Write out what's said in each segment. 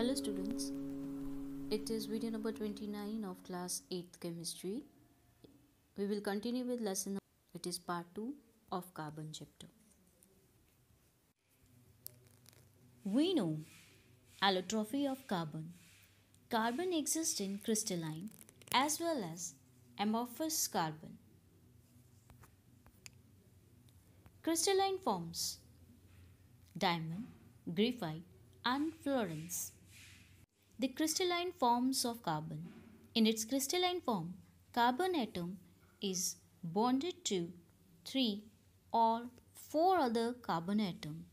Hello students, it is video number 29 of class 8th chemistry. We will continue with lesson, it is part 2 of carbon chapter. We know allotropy of carbon. Carbon exists in crystalline as well as amorphous carbon. Crystalline forms diamond, graphite and fluorines. The crystalline forms of carbon. In its crystalline form, carbon atom is bonded to three or four other carbon atoms.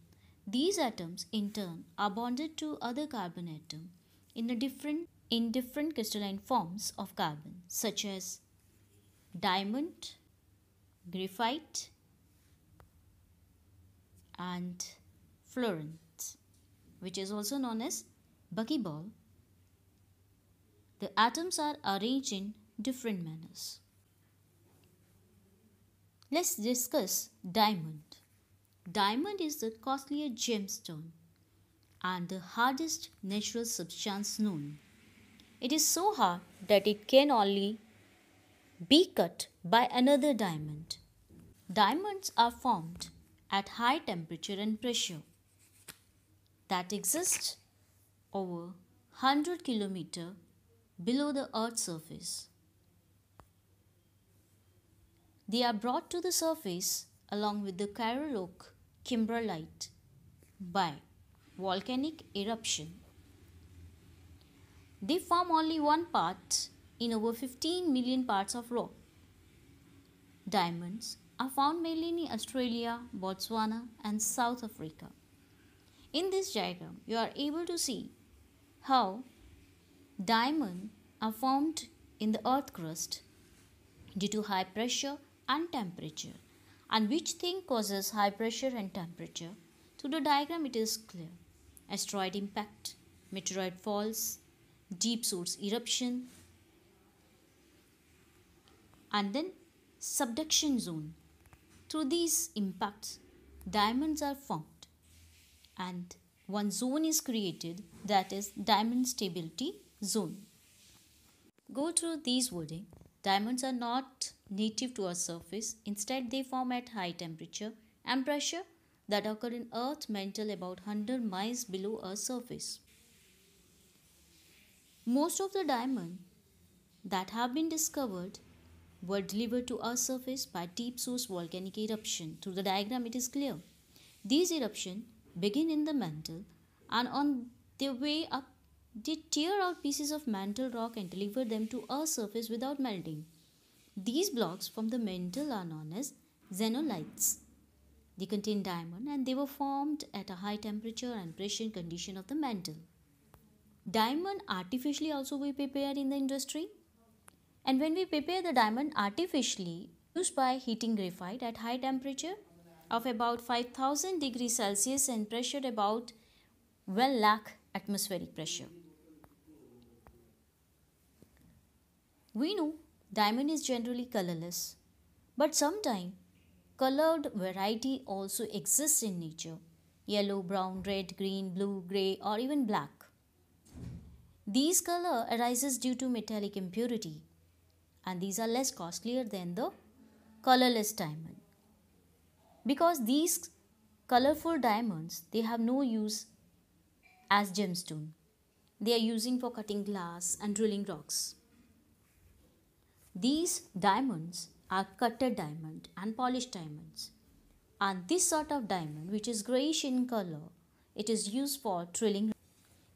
These atoms in turn are bonded to other carbon atoms in a different in different crystalline forms of carbon such as diamond, graphite and fluorine which is also known as buckyball the atoms are arranged in different manners. Let's discuss diamond. Diamond is the costliest gemstone and the hardest natural substance known. It is so hard that it can only be cut by another diamond. Diamonds are formed at high temperature and pressure that exists over 100 kilometer below the Earth's surface. They are brought to the surface along with the chiral Rock kimberlite by volcanic eruption. They form only one part in over 15 million parts of rock. Diamonds are found mainly in Australia, Botswana, and South Africa. In this diagram, you are able to see how Diamond are formed in the earth crust due to high pressure and temperature. And which thing causes high pressure and temperature? Through the diagram it is clear. Asteroid impact, meteorite falls, deep source eruption, and then subduction zone. Through these impacts, diamonds are formed and one zone is created that is diamond stability zone. Go through these wording. Diamonds are not native to our surface. Instead, they form at high temperature and pressure that occur in Earth mantle about 100 miles below our surface. Most of the diamond that have been discovered were delivered to our surface by deep source volcanic eruption. Through the diagram, it is clear. These eruptions begin in the mantle and on their way up did tear out pieces of mantle rock and deliver them to Earth's surface without melting. These blocks from the mantle are known as xenolites. They contain diamond and they were formed at a high temperature and pressure condition of the mantle. Diamond artificially also we prepare in the industry. And when we prepare the diamond artificially used by heating graphite at high temperature of about 5000 degrees Celsius and pressure about 1 lakh atmospheric pressure. We know diamond is generally colorless, but sometimes colored variety also exists in nature yellow, brown, red, green, blue, gray, or even black. These color arises due to metallic impurity and these are less costlier than the colorless diamond. Because these colorful diamonds they have no use as gemstone. They are using for cutting glass and drilling rocks. These diamonds are cutted diamond and polished diamonds. And this sort of diamond which is grayish in color, it is used for drilling.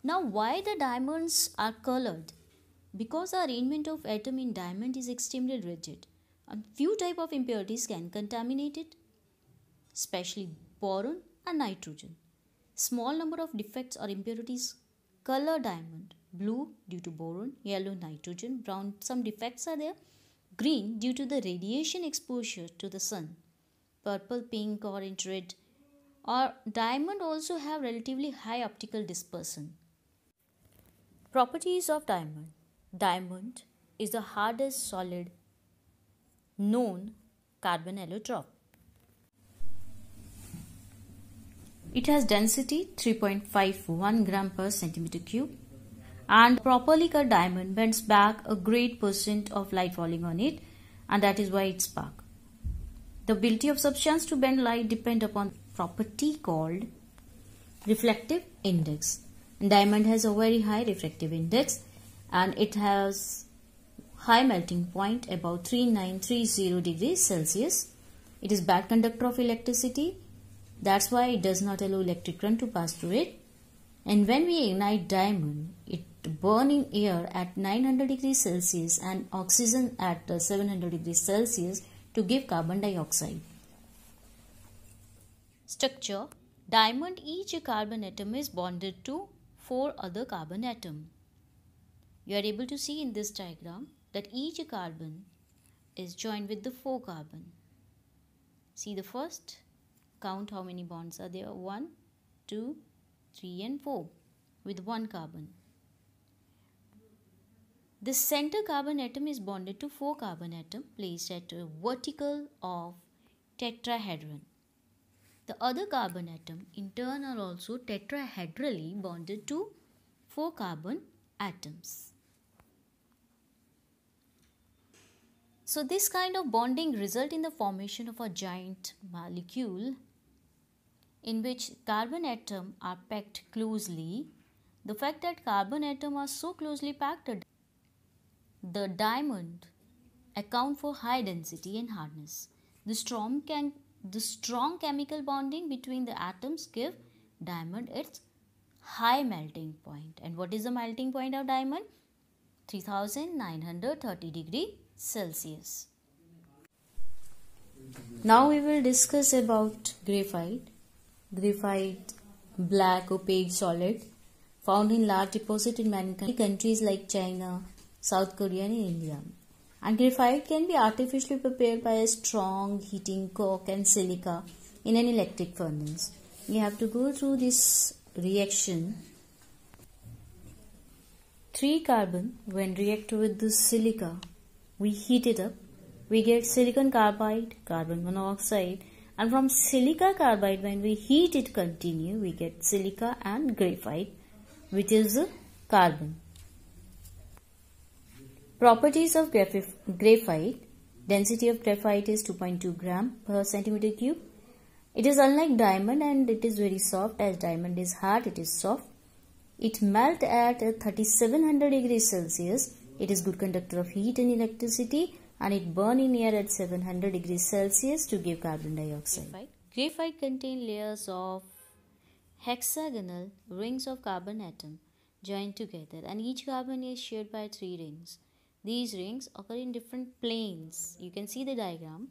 Now why the diamonds are colored? Because arrangement of atom in diamond is extremely rigid and few type of impurities can contaminate it, especially boron and nitrogen. Small number of defects or impurities color diamond blue due to boron, yellow nitrogen, brown some defects are there green due to the radiation exposure to the sun, purple, pink, orange, red, or diamond also have relatively high optical dispersion. Properties of diamond Diamond is the hardest solid known carbon allotrope. It has density 3.51 gram per centimeter cube and properly cut diamond bends back a great percent of light falling on it and that is why it spark. The ability of substance to bend light depend upon property called reflective index. And diamond has a very high refractive index and it has high melting point about 3930 degrees Celsius. It is bad conductor of electricity. That's why it does not allow electric current to pass through it. And when we ignite diamond, it burning air at 900 degrees Celsius and oxygen at uh, 700 degrees Celsius to give carbon dioxide. Structure Diamond each carbon atom is bonded to four other carbon atom. You are able to see in this diagram that each carbon is joined with the four carbon. See the first, count how many bonds are there, 1, 2, 3 and 4 with one carbon. The center carbon atom is bonded to four carbon atom placed at a vertical of tetrahedron. The other carbon atom in turn are also tetrahedrally bonded to four carbon atoms. So this kind of bonding result in the formation of a giant molecule in which carbon atom are packed closely. The fact that carbon atom are so closely packed the diamond account for high density and hardness. The strong, can, the strong chemical bonding between the atoms give diamond its high melting point. And what is the melting point of diamond? 3930 degree Celsius. Now we will discuss about graphite. Graphite, black opaque solid found in large deposit in many countries like China, South Korea and India. Agrified can be artificially prepared by a strong heating coke and silica in an electric furnace. You have to go through this reaction. 3 carbon when react with the silica, we heat it up. We get silicon carbide, carbon monoxide and from silica carbide when we heat it continue we get silica and graphite which is carbon. Properties of graphite. Density of graphite is 2.2 gram per centimeter cube. It is unlike diamond and it is very soft as diamond is hard, it is soft. It melt at 3700 degrees Celsius. It is good conductor of heat and electricity and it burn in air at 700 degrees Celsius to give carbon dioxide. Graphite, graphite contain layers of hexagonal rings of carbon atom joined together and each carbon is shared by three rings. These rings occur in different planes. You can see the diagram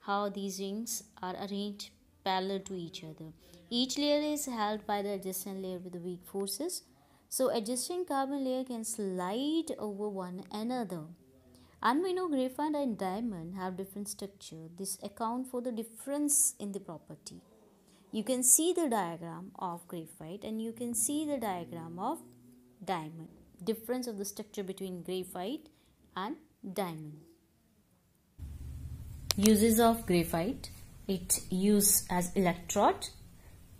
how these rings are arranged parallel to each other. Each layer is held by the adjacent layer with the weak forces. So adjacent carbon layer can slide over one another. And we know graphite and diamond have different structure. This account for the difference in the property. You can see the diagram of graphite and you can see the diagram of diamond. Difference of the structure between graphite and diamond. Uses of graphite. It used as electrode.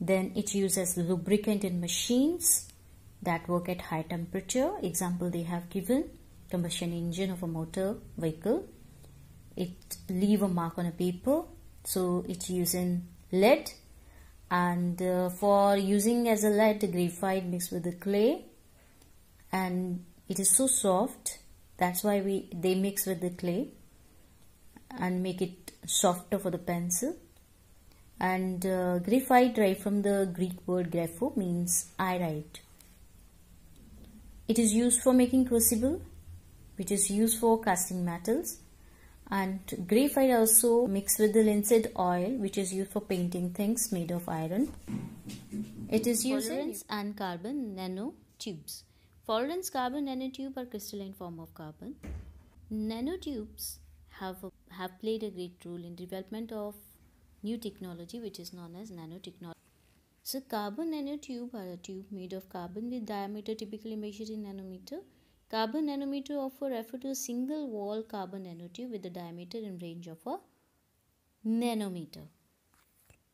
Then it used as lubricant in machines that work at high temperature. Example they have given combustion engine of a motor vehicle. It leave a mark on a paper. So it's using lead and uh, for using as a lead graphite mixed with the clay and it is so soft that's why we they mix with the clay and make it softer for the pencil and uh, graphite derived from the Greek word grapho means I write. It is used for making crucible which is used for casting metals and graphite also mixed with the linseed oil which is used for painting things made of iron. It is used in and carbon nanotubes. Fullerenes, carbon nanotube are crystalline form of carbon. Nanotubes have, have played a great role in development of new technology which is known as nanotechnology. So carbon nanotube are a tube made of carbon with diameter typically measured in nanometer. Carbon nanometer often refer to a single wall carbon nanotube with a diameter in range of a nanometer.